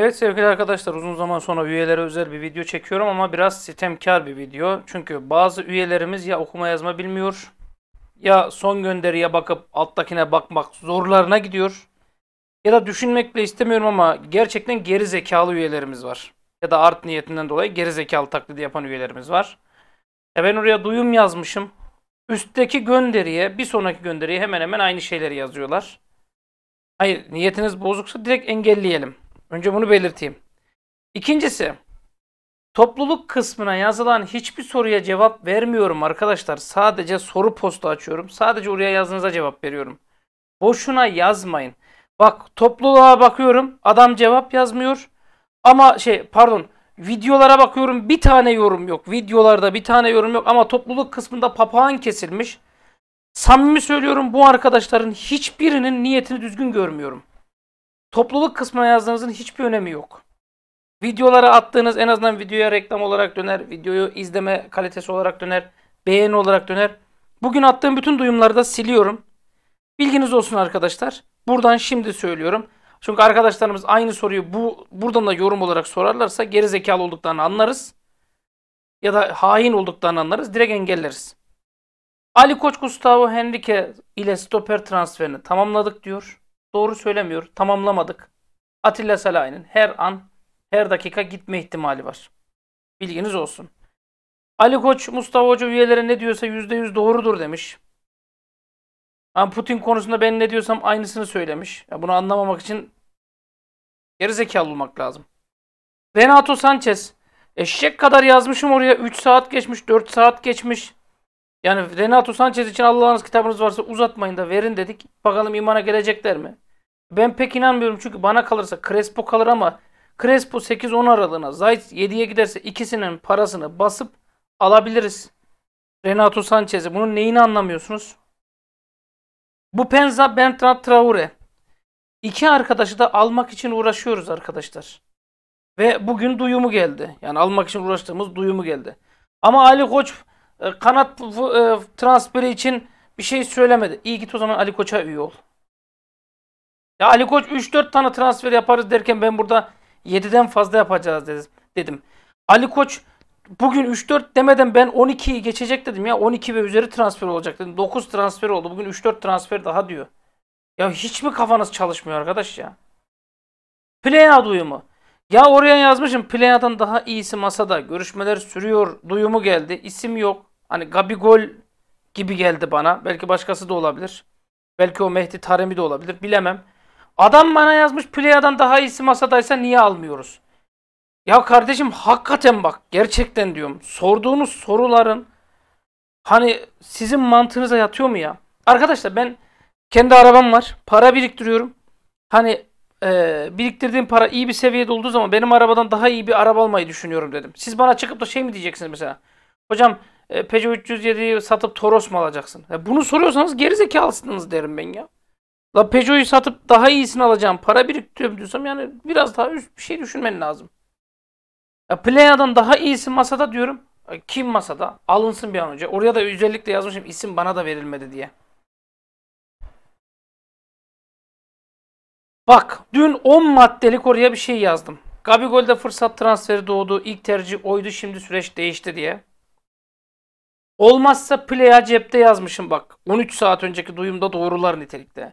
Evet sevgili arkadaşlar uzun zaman sonra üyelere özel bir video çekiyorum ama biraz sitemkar bir video. Çünkü bazı üyelerimiz ya okuma yazma bilmiyor ya son gönderiye bakıp alttakine bakmak zorlarına gidiyor. Ya da düşünmek bile istemiyorum ama gerçekten geri zekalı üyelerimiz var. Ya da art niyetinden dolayı geri zekalı taklidi yapan üyelerimiz var. E ben oraya duyum yazmışım. Üstteki gönderiye bir sonraki gönderiye hemen hemen aynı şeyleri yazıyorlar. Hayır niyetiniz bozuksa direkt engelleyelim. Önce bunu belirteyim. İkincisi, topluluk kısmına yazılan hiçbir soruya cevap vermiyorum arkadaşlar. Sadece soru postu açıyorum. Sadece oraya yazdığınıza cevap veriyorum. Boşuna yazmayın. Bak topluluğa bakıyorum. Adam cevap yazmıyor. Ama şey pardon videolara bakıyorum bir tane yorum yok. Videolarda bir tane yorum yok ama topluluk kısmında papağan kesilmiş. Samimi söylüyorum bu arkadaşların hiçbirinin niyetini düzgün görmüyorum. Topluluk kısmına yazdığınızın hiçbir önemi yok. Videolara attığınız en azından videoya reklam olarak döner, videoyu izleme kalitesi olarak döner, beğeni olarak döner. Bugün attığım bütün duyumları da siliyorum. Bilginiz olsun arkadaşlar. Buradan şimdi söylüyorum. Çünkü arkadaşlarımız aynı soruyu bu buradan da yorum olarak sorarlarsa geri zekalı olduklarını anlarız. Ya da hain olduklarını anlarız. Direkt engelleriz. Ali Koç Gustavo Henrique ile stoper transferini tamamladık diyor. Doğru söylemiyor. Tamamlamadık. Atilla Salahin'in her an, her dakika gitme ihtimali var. Bilginiz olsun. Ali Koç, Mustafa Hoca üyelere ne diyorsa %100 doğrudur demiş. Ama Putin konusunda ben ne diyorsam aynısını söylemiş. Ya bunu anlamamak için geri zekalı olmak lazım. Renato Sanchez, eşek kadar yazmışım oraya 3 saat geçmiş, 4 saat geçmiş. Yani Renato Sanchez için Allah'ınız kitabınız varsa uzatmayın da verin dedik. Bakalım imana gelecekler mi? Ben pek inanmıyorum çünkü bana kalırsa Crespo kalır ama Crespo 8-10 aralığına, Zayt 7'ye giderse ikisinin parasını basıp alabiliriz. Renato Sanchez'i. Bunun neyini anlamıyorsunuz? Bu Penza Bertrand Traore. İki arkadaşı da almak için uğraşıyoruz arkadaşlar. Ve bugün duyumu geldi. Yani almak için uğraştığımız duyumu geldi. Ama Ali Koç e, kanat e, transferi için bir şey söylemedi. İyi git o zaman Ali Koç'a üye ol. Ya Ali Koç 3-4 tane transfer yaparız derken ben burada 7'den fazla yapacağız dedim. Ali Koç bugün 3-4 demeden ben 12'yi geçecek dedim ya. 12 ve üzeri transfer olacak dedim. 9 transfer oldu. Bugün 3-4 transfer daha diyor. Ya hiç mi kafanız çalışmıyor arkadaş ya? Playa duyumu. Ya oraya yazmışım playadan daha iyisi masada. Görüşmeler sürüyor. Duyumu geldi. İsim yok. Hani Gabigol gibi geldi bana. Belki başkası da olabilir. Belki o Mehdi Taremi de olabilir. Bilemem. Adam bana yazmış Playa'dan daha iyisi masadaysa niye almıyoruz? Ya kardeşim hakikaten bak gerçekten diyorum. Sorduğunuz soruların hani sizin mantığınıza yatıyor mu ya? Arkadaşlar ben kendi arabam var. Para biriktiriyorum. Hani e, biriktirdiğim para iyi bir seviyede olduğu zaman benim arabadan daha iyi bir araba almayı düşünüyorum dedim. Siz bana çıkıp da şey mi diyeceksiniz mesela? Hocam e, Peugeot 307 satıp Toros mu alacaksın? Ya bunu soruyorsanız gerizekalısınız derim ben ya. La Peugeot'u satıp daha iyisini alacağım, para biriktiriyorum diyorsam yani biraz daha üst bir şey düşünmen lazım. Ya Pleia'dan daha iyisi masada diyorum. E, kim masada? Alınsın bir an önce. Oraya da özellikle yazmışım isim bana da verilmedi diye. Bak dün 10 maddelik oraya bir şey yazdım. Gabigol'de fırsat transferi doğdu. İlk tercih oydu şimdi süreç değişti diye. Olmazsa play'a cepte yazmışım bak. 13 saat önceki duyumda doğrular nitelikte.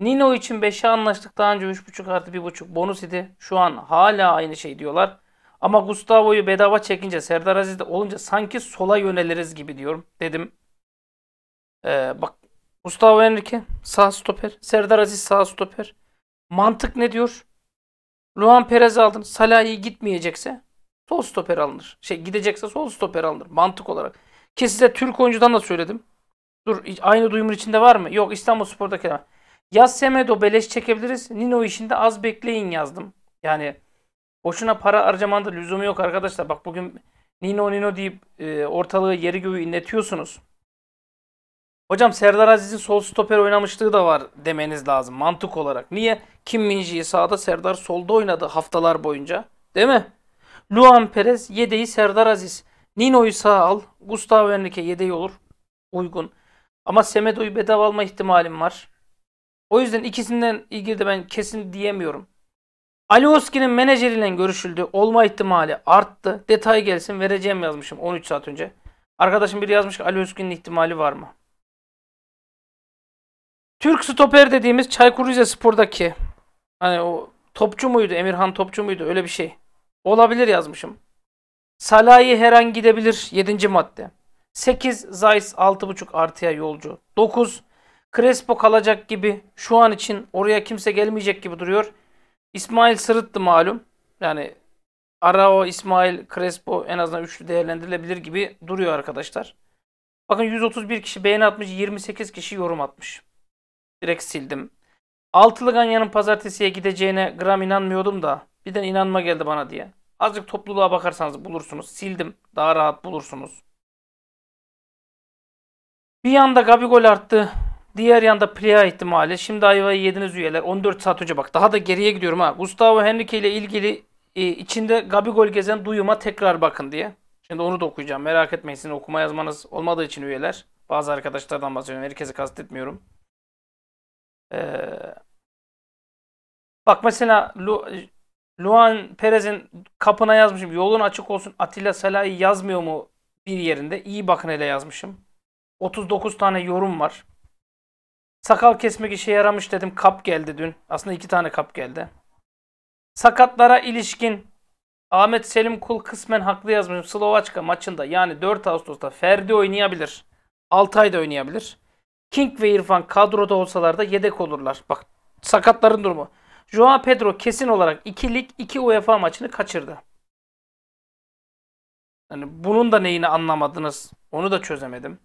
Nino için 5'e anlaştık daha önce 3.5 artı 1.5 bonus idi. Şu an hala aynı şey diyorlar. Ama Gustavo'yu bedava çekince Serdar Aziz'de olunca sanki sola yöneliriz gibi diyorum dedim. Ee, bak Gustavo Henrique sağ stoper. Serdar Aziz sağ stoper. Mantık ne diyor? Luan Perez aldın. Salah'ı gitmeyecekse sol stoper alınır. Şey gidecekse sol stoper alınır mantık olarak. Ki size Türk oyuncudan da söyledim. Dur aynı duyumun içinde var mı? Yok İstanbul Spor'daki var. Yaz Semedo beleş çekebiliriz. Nino işinde az bekleyin yazdım. Yani boşuna para harcamanın da lüzumu yok arkadaşlar. Bak bugün Nino Nino deyip e, ortalığı yeri göğü inletiyorsunuz. Hocam Serdar Aziz'in sol stoper oynamışlığı da var demeniz lazım mantık olarak. Niye? Kim Minji'yi sağda Serdar solda oynadı haftalar boyunca. Değil mi? Luan Perez yedeği Serdar Aziz. Nino'yu sağ al. Gustavo Henrique yedeği olur. Uygun. Ama Semedo'yu bedava alma ihtimalim var. O yüzden ikisinden ilgili de ben kesin diyemiyorum. Alioski'nin menajeriyle görüşüldü. Olma ihtimali arttı. Detay gelsin vereceğim yazmışım 13 saat önce. Arkadaşım biri yazmış ki Alioski'nin ihtimali var mı? Türk stoper dediğimiz Çaykur Rizespor'daki hani o topçu muydu? Emirhan topçu muydu? Öyle bir şey. Olabilir yazmışım. Salahi her an gidebilir 7. madde. 8 Zeiss 6.5 artıya yolcu. 9 Crespo kalacak gibi şu an için oraya kimse gelmeyecek gibi duruyor. İsmail sırıttı malum. Yani Arao, İsmail, Crespo en azından üçlü değerlendirilebilir gibi duruyor arkadaşlar. Bakın 131 kişi beğeni atmış, 28 kişi yorum atmış. Direkt sildim. Altılı Ganya'nın pazartesiye gideceğine gram inanmıyordum da birden inanma geldi bana diye. Azıcık topluluğa bakarsanız bulursunuz. Sildim. Daha rahat bulursunuz. Bir yanda Gabigol arttı. Diğer yanda Plea ihtimali. Şimdi ayvayı yediniz üyeler. 14 saat önce bak. Daha da geriye gidiyorum ha. Gustavo Henrique ile ilgili e, içinde Gabigol gezen duyuma tekrar bakın diye. Şimdi onu da okuyacağım. Merak etmeyin. Sizin okuma yazmanız olmadığı için üyeler. Bazı arkadaşlardan bahsediyorum. Herkesi kastetmiyorum. Ee, bak mesela Luan Perez'in kapına yazmışım. Yolun açık olsun Atilla Salah'ı yazmıyor mu bir yerinde? İyi bakın hele yazmışım. 39 tane yorum var. Sakal kesmek işe yaramış dedim. Kap geldi dün. Aslında iki tane kap geldi. Sakatlara ilişkin Ahmet Selim Kul kısmen haklı yazmışım. Slovaçka maçında yani 4 Ağustos'ta Ferdi oynayabilir. Altay da oynayabilir. King ve İrfan kadroda olsalar da yedek olurlar. Bak sakatların durumu. Joao Pedro kesin olarak 2 lig 2 UEFA maçını kaçırdı. Yani bunun da neyini anlamadınız onu da çözemedim.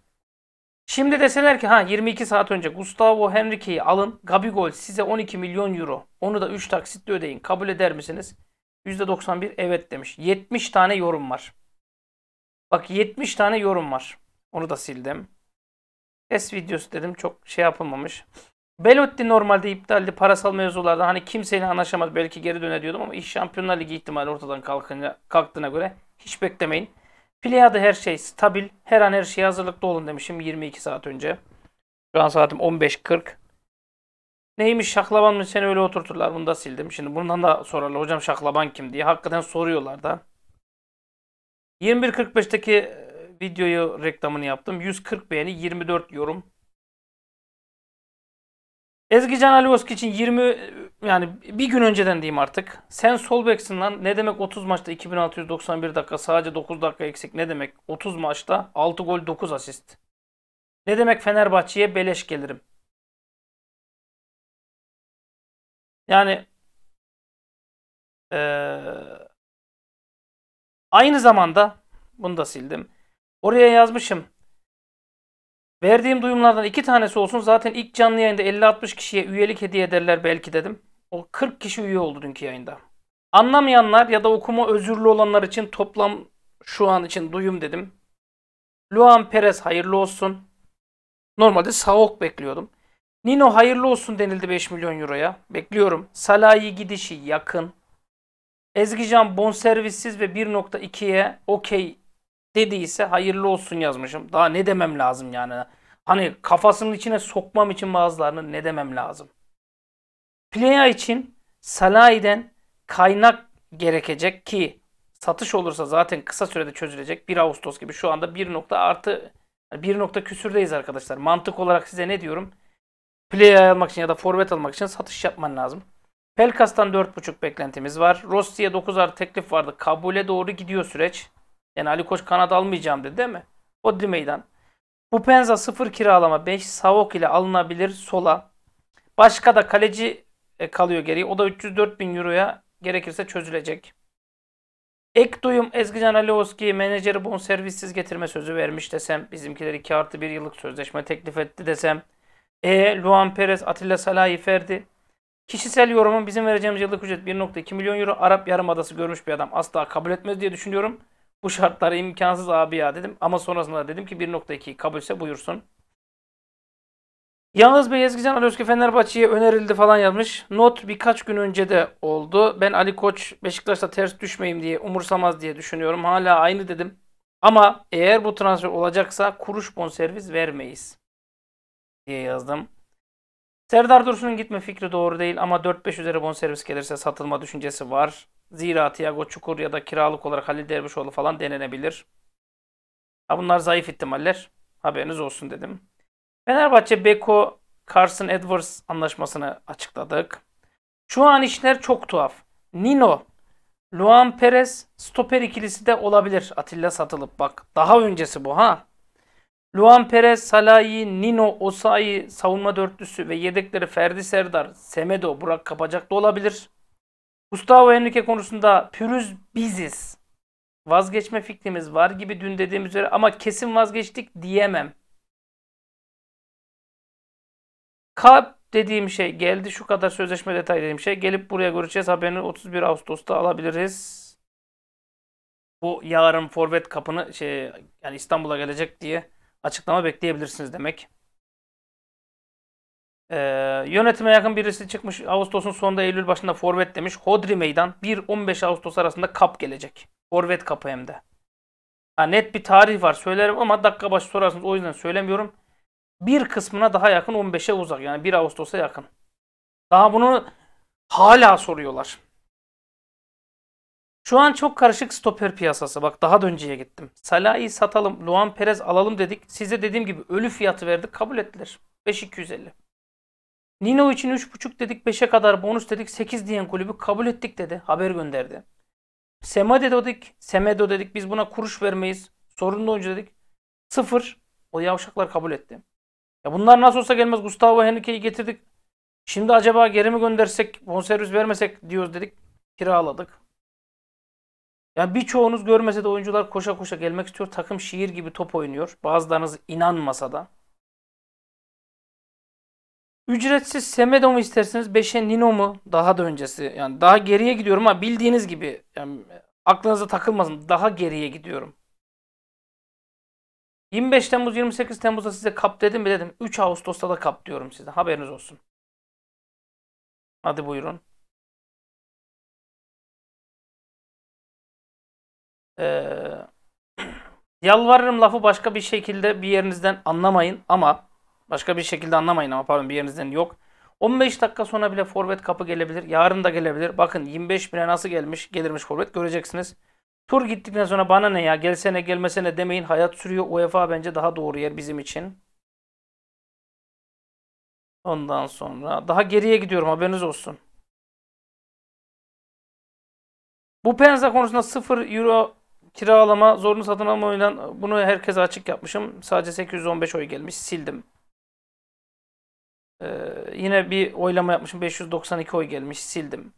Şimdi deseler ki ha 22 saat önce Gustavo Henrique'yi alın. Gabigol size 12 milyon euro. Onu da 3 taksitle ödeyin. Kabul eder misiniz? %91 evet demiş. 70 tane yorum var. Bak 70 tane yorum var. Onu da sildim. Test videosu dedim çok şey yapılmamış. Belotti normalde iptaldi parasal mevzularda hani kimseyle anlaşamaz belki geri döne diyordum ama iş Şampiyonlar Ligi ihtimali ortadan kalkınca, kalktığına göre hiç beklemeyin. Pleyada her şey stabil. Her an her şey hazırlıklı olun demişim 22 saat önce. Şu an saatim 15.40. Neymiş şaklaban mı seni öyle oturturlar bunu da sildim. Şimdi bundan da sorarlar hocam şaklaban kim diye. Hakikaten soruyorlar da. 21.45'teki e, videoyu reklamını yaptım. 140 beğeni 24 yorum. Ezgican Alioski için 20 yani bir gün önceden diyeyim artık. Sen sol beksin lan. Ne demek 30 maçta 2691 dakika sadece 9 dakika eksik ne demek? 30 maçta 6 gol 9 asist. Ne demek Fenerbahçe'ye beleş gelirim. Yani ee, aynı zamanda bunu da sildim. Oraya yazmışım. Verdiğim duyumlardan iki tanesi olsun. Zaten ilk canlı yayında 50-60 kişiye üyelik hediye ederler belki dedim. O 40 kişi üye oldu dünkü yayında. Anlamayanlar ya da okuma özürlü olanlar için toplam şu an için duyum dedim. Luan Perez hayırlı olsun. Normalde Saok bekliyordum. Nino hayırlı olsun denildi 5 milyon euroya. Bekliyorum. Salahi gidişi yakın. Ezgican bonservissiz ve 1.2'ye okey dediyse hayırlı olsun yazmışım. Daha ne demem lazım yani? Hani kafasının içine sokmam için bazılarını ne demem lazım? Plea için Salah'den kaynak gerekecek ki satış olursa zaten kısa sürede çözülecek. 1 Ağustos gibi şu anda 1 nokta artı 1 nokta küsürdeyiz arkadaşlar. Mantık olarak size ne diyorum? Play'e almak için ya da forvet almak için satış yapman lazım. Pelkas'tan 4.5 beklentimiz var. Rossi'ye 9 artı teklif vardı. Kabule doğru gidiyor süreç. Yani Ali Koç kanat almayacağım dedi değil mi? Odri Meydan. Bu Penza sıfır kiralama 5 Savok ile alınabilir sola. Başka da kaleci e, kalıyor geriye. O da 304 bin euroya gerekirse çözülecek. Ek duyum Ezgican Alioski menajeri bonservissiz getirme sözü vermiş desem. Bizimkiler 2 artı 1 yıllık sözleşme teklif etti desem. E. Luan Perez, Atilla Salahi, Ferdi. Kişisel yorumum bizim vereceğimiz yıllık ücret 1.2 milyon euro. Arap Yarımadası görmüş bir adam asla kabul etmez diye düşünüyorum. Bu şartlar imkansız abi ya dedim. Ama sonrasında dedim ki 1.2 kabulse buyursun. Yalnız Bey Ezgican Ali Özke Fenerbahçe'ye önerildi falan yazmış. Not birkaç gün önce de oldu. Ben Ali Koç Beşiktaş'ta ters düşmeyeyim diye umursamaz diye düşünüyorum. Hala aynı dedim. Ama eğer bu transfer olacaksa kuruş bonservis vermeyiz diye yazdım. Serdar Dursun'un gitme fikri doğru değil ama 4-5 üzeri bonservis gelirse satılma düşüncesi var. Zira Tiago Çukur ya da kiralık olarak Halil Dervişoğlu falan denenebilir. Ha bunlar zayıf ihtimaller. Haberiniz olsun dedim. Fenerbahçe Beko Carson Edwards anlaşmasını açıkladık. Şu an işler çok tuhaf. Nino, Luan Perez stoper ikilisi de olabilir Atilla satılıp bak. Daha öncesi bu ha. Luan Perez, Salahi, Nino, Osayi savunma dörtlüsü ve yedekleri Ferdi Serdar, Semedo, Burak Kapacak da olabilir. Gustavo Henrique konusunda pürüz biziz. Vazgeçme fikrimiz var gibi dün dediğimiz üzere ama kesin vazgeçtik diyemem. Kalp dediğim şey geldi şu kadar sözleşme detay dediğim şey gelip buraya göreceğiz haberini 31 Ağustos'ta alabiliriz. Bu yarın forvet kapını şey yani İstanbul'a gelecek diye açıklama bekleyebilirsiniz demek. Ee, yönetime yakın birisi çıkmış Ağustos'un sonunda Eylül başında forvet demiş. Hodri meydan 1-15 Ağustos arasında kap gelecek. Forvet kapı hem de. Ha, net bir tarih var söylerim ama dakika başı sorarsınız o yüzden söylemiyorum. Bir kısmına daha yakın 15'e uzak yani 1 Ağustos'a yakın. Daha bunu hala soruyorlar. Şu an çok karışık stoper piyasası. Bak daha da önceye gittim. Salah'ı satalım, Luan Perez alalım dedik. Size dediğim gibi ölü fiyatı verdik kabul ettiler. 5250. Nino için 3.5 dedik 5'e kadar bonus dedik 8 diyen kulübü kabul ettik dedi. Haber gönderdi. Semedo dedik. Semedo dedik biz buna kuruş vermeyiz. Sorunlu oyuncu dedik. Sıfır. O yavşaklar kabul etti. Ya bunlar nasıl olsa gelmez. Gustavo Henrique'yi getirdik. Şimdi acaba geri mi göndersek, bonservis vermesek diyoruz dedik. Kiraladık. Yani birçoğunuz görmese de oyuncular koşa koşa gelmek istiyor. Takım şiir gibi top oynuyor. Bazılarınız inanmasa da. Ücretsiz Semedo mu istersiniz? 5'e Nino mu? Daha da öncesi. Yani daha geriye gidiyorum ama bildiğiniz gibi. Yani aklınıza takılmasın. Daha geriye gidiyorum. 25 Temmuz 28 Temmuz'da size kap dedim mi dedim. 3 Ağustos'ta da kap diyorum size. Haberiniz olsun. Hadi buyurun. Ee, yalvarırım lafı başka bir şekilde bir yerinizden anlamayın ama Başka bir şekilde anlamayın ama pardon bir yerinizden yok. 15 dakika sonra bile forvet kapı gelebilir. Yarın da gelebilir. Bakın 25 bine nasıl gelmiş gelirmiş forvet göreceksiniz. Tur gittikten sonra bana ne ya gelsene gelmesene demeyin. Hayat sürüyor. UEFA bence daha doğru yer bizim için. Ondan sonra daha geriye gidiyorum haberiniz olsun. Bu Penza konusunda 0 euro kiralama zorunlu satın alma oyundan bunu herkese açık yapmışım. Sadece 815 oy gelmiş sildim. Ee, yine bir oylama yapmışım. 592 oy gelmiş. Sildim.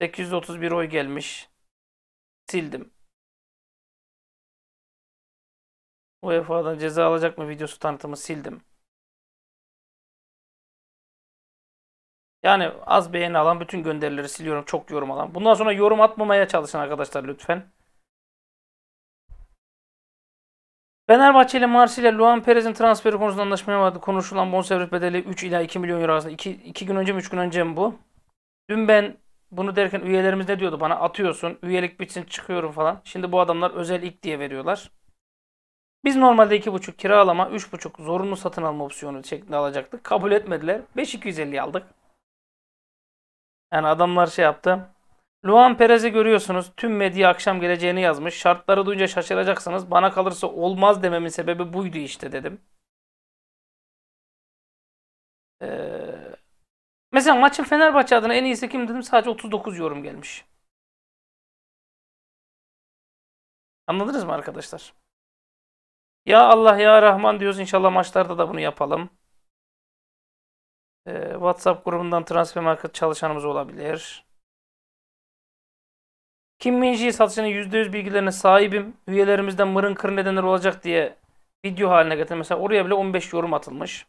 831 oy gelmiş. Sildim. UEFA'dan ceza alacak mı videosu tanıtımı sildim. Yani az beğeni alan bütün gönderileri siliyorum. Çok yorum alan. Bundan sonra yorum atmamaya çalışın arkadaşlar lütfen. Fenerbahçe ile Marsilya Luan Perez'in transferi konusunda anlaşmaya vardı. Konuşulan bonservis bedeli 3 ila 2 milyon euro arasında. 2, 2 gün önce mi 3 gün önce mi bu? Dün ben bunu derken üyelerimiz ne diyordu? Bana atıyorsun, üyelik bitsin çıkıyorum falan. Şimdi bu adamlar özel ilk diye veriyorlar. Biz normalde 2,5 kiralama, 3,5 zorunlu satın alma opsiyonu şeklinde alacaktık. Kabul etmediler. 5,250 aldık. Yani adamlar şey yaptı. Luan Perez'i görüyorsunuz. Tüm medya akşam geleceğini yazmış. Şartları duyunca şaşıracaksınız. Bana kalırsa olmaz dememin sebebi buydu işte dedim. Ee, mesela maçın Fenerbahçe adına en iyisi kim dedim. Sadece 39 yorum gelmiş. Anladınız mı arkadaşlar? Ya Allah ya Rahman diyoruz. İnşallah maçlarda da bunu yapalım. Ee, WhatsApp grubundan transfer market çalışanımız olabilir. Kim Minji'yi satışının %100 bilgilerine sahibim. Üyelerimizden mırın kır nedenler olacak diye video haline getirdim. Mesela oraya bile 15 yorum atılmış.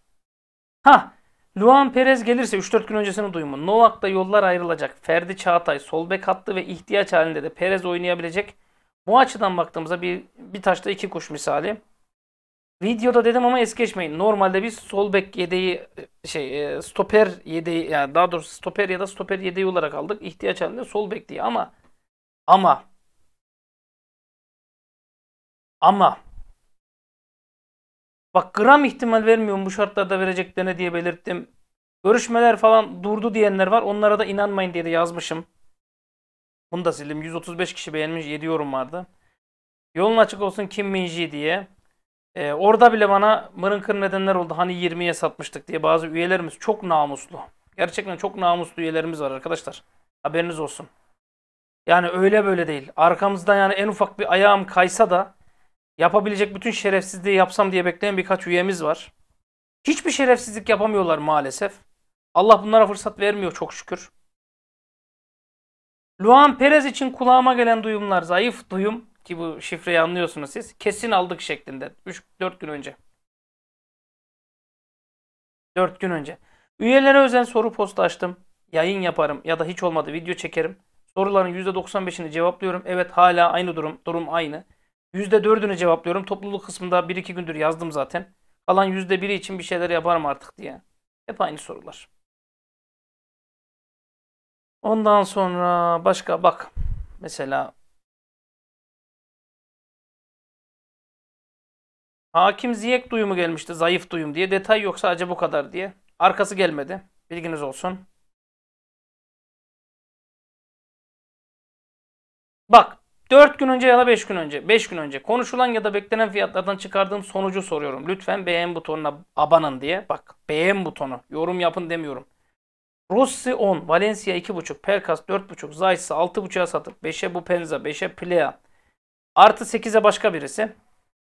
Ha, Luan Perez gelirse 3-4 gün öncesinin duyumu. Novak'ta yollar ayrılacak. Ferdi Çağatay sol bek hattı ve ihtiyaç halinde de Perez oynayabilecek. Bu açıdan baktığımızda bir, bir taşta iki kuş misali. Videoda dedim ama es geçmeyin. Normalde biz sol bek yedeği e, şey e, stoper yedeği yani daha doğrusu stoper ya da stoper yedeği olarak aldık. İhtiyaç halinde sol bek diye ama ama ama bak gram ihtimal vermiyorum bu şartlarda vereceklerine diye belirttim. Görüşmeler falan durdu diyenler var. Onlara da inanmayın diye de yazmışım. Bunu da sildim. 135 kişi beğenmiş. 7 yorum vardı. Yolun açık olsun Kim Minji diye. Ee, orada bile bana mırın kır nedenler oldu. Hani 20'ye satmıştık diye bazı üyelerimiz çok namuslu. Gerçekten çok namuslu üyelerimiz var arkadaşlar. Haberiniz olsun. Yani öyle böyle değil. Arkamızdan yani en ufak bir ayağım kaysa da yapabilecek bütün şerefsizliği yapsam diye bekleyen birkaç üyemiz var. Hiçbir şerefsizlik yapamıyorlar maalesef. Allah bunlara fırsat vermiyor çok şükür. Luan Perez için kulağıma gelen duyumlar zayıf duyum ki bu şifreyi anlıyorsunuz siz. Kesin aldık şeklinde 3-4 gün önce. 4 gün önce. Üyelere özen soru posta açtım. Yayın yaparım ya da hiç olmadı video çekerim. Soruların %95'ini cevaplıyorum. Evet hala aynı durum. Durum aynı. %4'ünü cevaplıyorum. Topluluk kısmında 1-2 gündür yazdım zaten. Kalan %1'i için bir şeyler yaparım artık diye. Hep aynı sorular. Ondan sonra başka bak. Mesela Hakim ziyek duyumu gelmişti. Zayıf duyum diye. Detay yok sadece bu kadar diye. Arkası gelmedi. Bilginiz olsun. Bak 4 gün önce ya da 5 gün önce, 5 gün önce konuşulan ya da beklenen fiyatlardan çıkardığım sonucu soruyorum. Lütfen beğen butonuna abanın diye. Bak beğen butonu. Yorum yapın demiyorum. Rossi 10, Valencia 2.5, Pelkas 4.5, Zayt'sa 6.5'a satıp 5'e bu Penza, 5'e Plea. Artı 8'e başka birisi.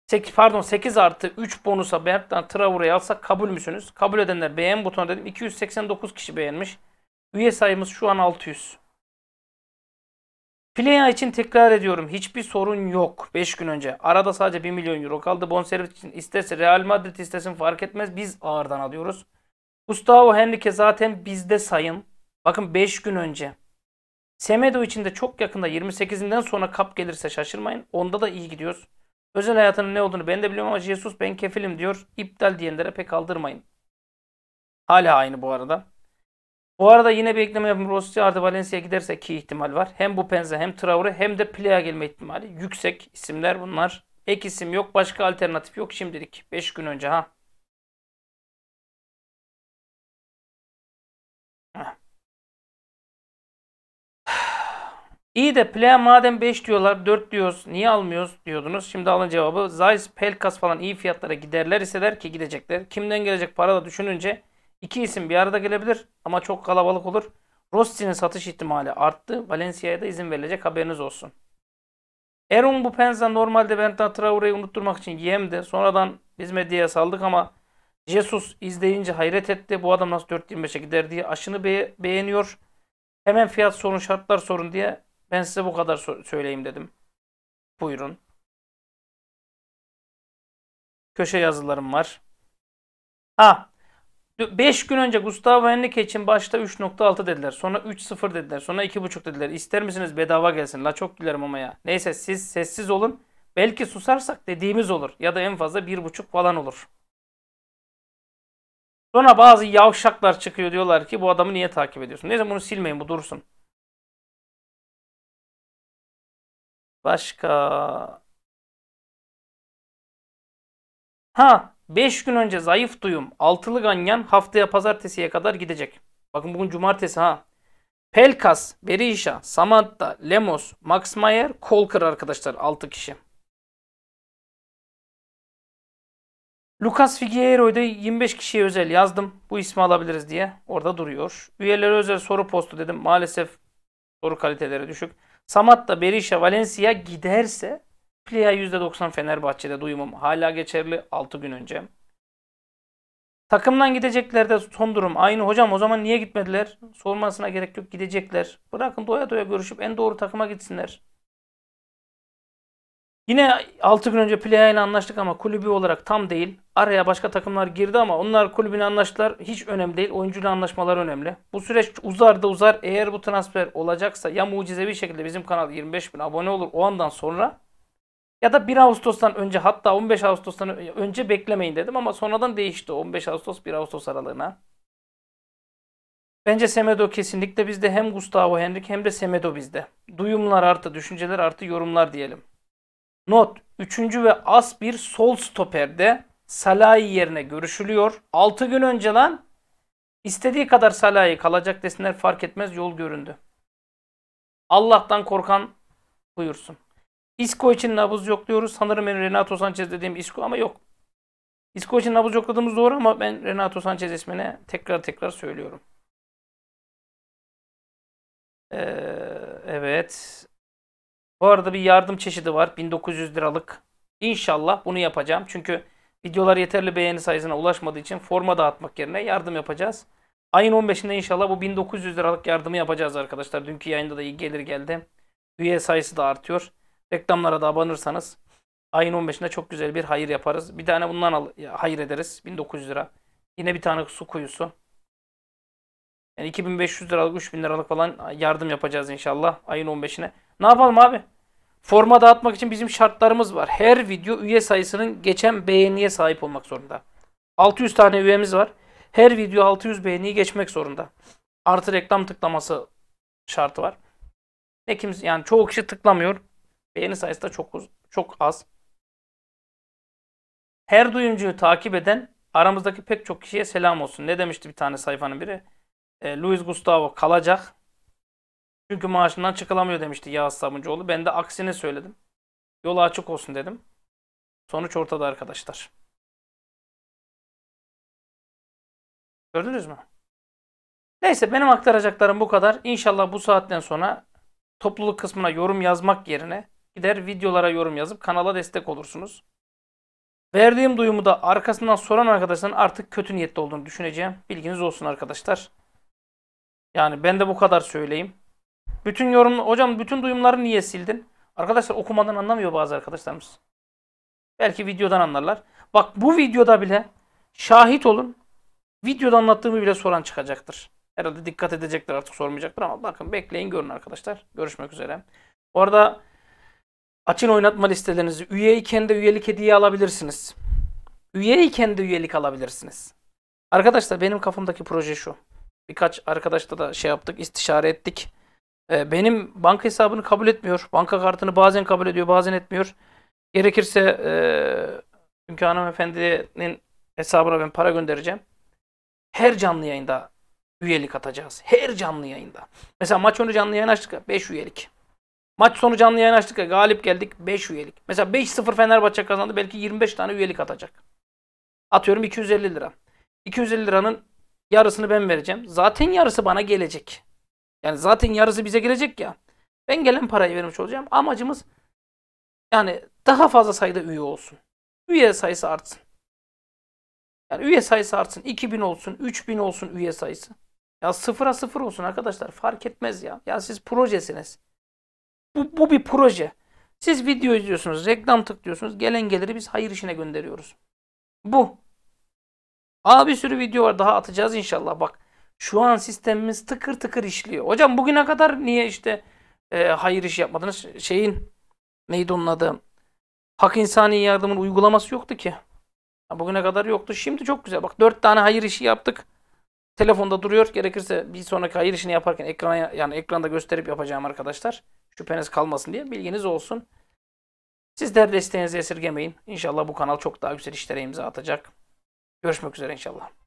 8, pardon 8 artı 3 bonusa Bertrand Traore'yi alsak kabul müsünüz? Kabul edenler beğen butonu dedim. 289 kişi beğenmiş. Üye sayımız şu an 600. Plea için tekrar ediyorum. Hiçbir sorun yok. 5 gün önce. Arada sadece 1 milyon euro kaldı. Bonservis için isterse Real Madrid istesin fark etmez. Biz ağırdan alıyoruz. Gustavo Henrique zaten bizde sayın. Bakın 5 gün önce. Semedo için de çok yakında 28'inden sonra kap gelirse şaşırmayın. Onda da iyi gidiyoruz. Özel hayatının ne olduğunu ben de biliyorum ama Jesus ben kefilim diyor. İptal diyenlere pek aldırmayın. Hala aynı bu arada. Bu arada yine bir ekleme yapayım. Rossi artı Valencia giderse ki ihtimal var. Hem bu Penza hem Traore hem de Plea gelme ihtimali. Yüksek isimler bunlar. Ek isim yok. Başka alternatif yok şimdilik. 5 gün önce ha. İyi de Plea madem 5 diyorlar 4 diyoruz niye almıyoruz diyordunuz. Şimdi alın cevabı. Zayis, Pelkas falan iyi fiyatlara giderler ise der ki gidecekler. Kimden gelecek para da düşününce İki isim bir arada gelebilir ama çok kalabalık olur. Rossi'nin satış ihtimali arttı. Valencia'ya da izin verilecek haberiniz olsun. Erun bu Penza normalde Benta Traore'yi unutturmak için yemdi. Sonradan biz medyaya saldık ama Jesus izleyince hayret etti. Bu adam nasıl 4.25'e gider diye aşını be beğeniyor. Hemen fiyat sorun şartlar sorun diye ben size bu kadar so söyleyeyim dedim. Buyurun. Köşe yazılarım var. Ha 5 gün önce Gustavo Henrique için başta 3.6 dediler. Sonra 3.0 dediler. Sonra 2.5 dediler. İster misiniz bedava gelsin? La çok dilerim ama ya. Neyse siz sessiz olun. Belki susarsak dediğimiz olur. Ya da en fazla 1.5 falan olur. Sonra bazı yavşaklar çıkıyor diyorlar ki bu adamı niye takip ediyorsun? Neyse bunu silmeyin bu dursun. Başka... Ha 5 gün önce zayıf duyum altılı ganyan haftaya pazartesiye kadar gidecek. Bakın bugün cumartesi ha. Pelkas, Berisha, Samatta, Lemos, Max Mayer, Kolker arkadaşlar 6 kişi. Lucas Figueiredo'yu 25 kişiye özel yazdım. Bu ismi alabiliriz diye. Orada duruyor. Üyelere özel soru postu dedim. Maalesef soru kaliteleri düşük. Samatta, Berisha, Valencia giderse Plea %90 Fenerbahçe'de duyumum hala geçerli 6 gün önce. Takımdan gideceklerde son durum aynı. Hocam o zaman niye gitmediler? Sormasına gerek yok gidecekler. Bırakın doya doya görüşüp en doğru takıma gitsinler. Yine 6 gün önce Plea ile anlaştık ama kulübü olarak tam değil. Araya başka takımlar girdi ama onlar kulübüne anlaştılar. Hiç önemli değil. Oyuncuyla anlaşmalar önemli. Bu süreç uzar da uzar. Eğer bu transfer olacaksa ya mucizevi şekilde bizim kanal 25 bin abone olur o andan sonra ya da 1 Ağustos'tan önce hatta 15 Ağustos'tan önce beklemeyin dedim ama sonradan değişti 15 Ağustos 1 Ağustos aralığına. Bence Semedo kesinlikle bizde hem Gustavo Henrik hem de Semedo bizde. Duyumlar artı, düşünceler artı, yorumlar diyelim. Not 3. ve as bir sol stoperde Salahi yerine görüşülüyor. 6 gün önce lan istediği kadar Salahi kalacak desinler fark etmez yol göründü. Allah'tan korkan buyursun. Isco için nabız yokluyoruz. Sanırım ben Renato Sanchez dediğim Isco ama yok. Isco için nabız yokladığımız doğru ama ben Renato Sanchez ismine tekrar tekrar söylüyorum. Ee, evet. Bu arada bir yardım çeşidi var. 1900 liralık. İnşallah bunu yapacağım. Çünkü videolar yeterli beğeni sayısına ulaşmadığı için forma dağıtmak yerine yardım yapacağız. Ayın 15'inde inşallah bu 1900 liralık yardımı yapacağız arkadaşlar. Dünkü yayında da iyi gelir geldi. Üye sayısı da artıyor. Reklamlara da abanırsanız ayın 15'inde çok güzel bir hayır yaparız. Bir tane bundan al, hayır ederiz. 1900 lira. Yine bir tane su kuyusu. Yani 2500 liralık 3000 liralık falan yardım yapacağız inşallah ayın 15'ine. Ne yapalım abi? Forma dağıtmak için bizim şartlarımız var. Her video üye sayısının geçen beğeniye sahip olmak zorunda. 600 tane üyemiz var. Her video 600 beğeniyi geçmek zorunda. Artı reklam tıklaması şartı var. Ne kimse yani çoğu kişi tıklamıyor. Beğeni sayısı da çok, çok az. Her duyumcuyu takip eden aramızdaki pek çok kişiye selam olsun. Ne demişti bir tane sayfanın biri? E, Luis Gustavo kalacak. Çünkü maaşından çıkılamıyor demişti Yağız Sabuncuoğlu. Ben de aksini söyledim. Yolu açık olsun dedim. Sonuç ortada arkadaşlar. Gördünüz mü? Neyse benim aktaracaklarım bu kadar. İnşallah bu saatten sonra topluluk kısmına yorum yazmak yerine Gider videolara yorum yazıp kanala destek olursunuz. Verdiğim duyumu da arkasından soran arkadaşların artık kötü niyetli olduğunu düşüneceğim. Bilginiz olsun arkadaşlar. Yani ben de bu kadar söyleyeyim. Bütün yorum, hocam bütün duyumları niye sildin? Arkadaşlar okumadan anlamıyor bazı arkadaşlarımız. Belki videodan anlarlar. Bak bu videoda bile şahit olun. Videoda anlattığımı bile soran çıkacaktır. Herhalde dikkat edecekler artık sormayacaktır ama bakın bekleyin görün arkadaşlar. Görüşmek üzere. Orada. arada Açın oynatma listelerinizi. Üyeyken de üyelik hediye alabilirsiniz. Üyeyken de üyelik alabilirsiniz. Arkadaşlar benim kafamdaki proje şu. Birkaç arkadaşla da şey yaptık, istişare ettik. Ee, benim banka hesabını kabul etmiyor. Banka kartını bazen kabul ediyor, bazen etmiyor. Gerekirse e, çünkü hanımefendinin hesabına ben para göndereceğim. Her canlı yayında üyelik atacağız. Her canlı yayında. Mesela maç önü canlı yayın açtık. 5 üyelik. Maç sonu canlı yayın açtık ya galip geldik 5 üyelik. Mesela 5-0 Fenerbahçe kazandı belki 25 tane üyelik atacak. Atıyorum 250 lira. 250 liranın yarısını ben vereceğim. Zaten yarısı bana gelecek. Yani zaten yarısı bize gelecek ya. Ben gelen parayı vermiş olacağım. Amacımız yani daha fazla sayıda üye olsun. Üye sayısı artsın. Yani üye sayısı artsın. 2000 olsun, 3000 olsun üye sayısı. Ya sıfıra sıfır olsun arkadaşlar. Fark etmez ya. Ya siz projesiniz. Bu, bu bir proje. Siz video izliyorsunuz, reklam tıklıyorsunuz. Gelen geliri biz hayır işine gönderiyoruz. Bu. Aa bir sürü video var daha atacağız inşallah bak. Şu an sistemimiz tıkır tıkır işliyor. Hocam bugüne kadar niye işte e, hayır iş yapmadınız? Şeyin neydi onun adı? Hak insani yardımın uygulaması yoktu ki. Ya bugüne kadar yoktu. Şimdi çok güzel. Bak dört tane hayır işi yaptık. Telefonda duruyor. Gerekirse bir sonraki hayır işini yaparken ekrana yani ekranda gösterip yapacağım arkadaşlar. Şüpheniz kalmasın diye bilginiz olsun. Sizler desteğinizi esirgemeyin. İnşallah bu kanal çok daha güzel işlere imza atacak. Görüşmek üzere inşallah.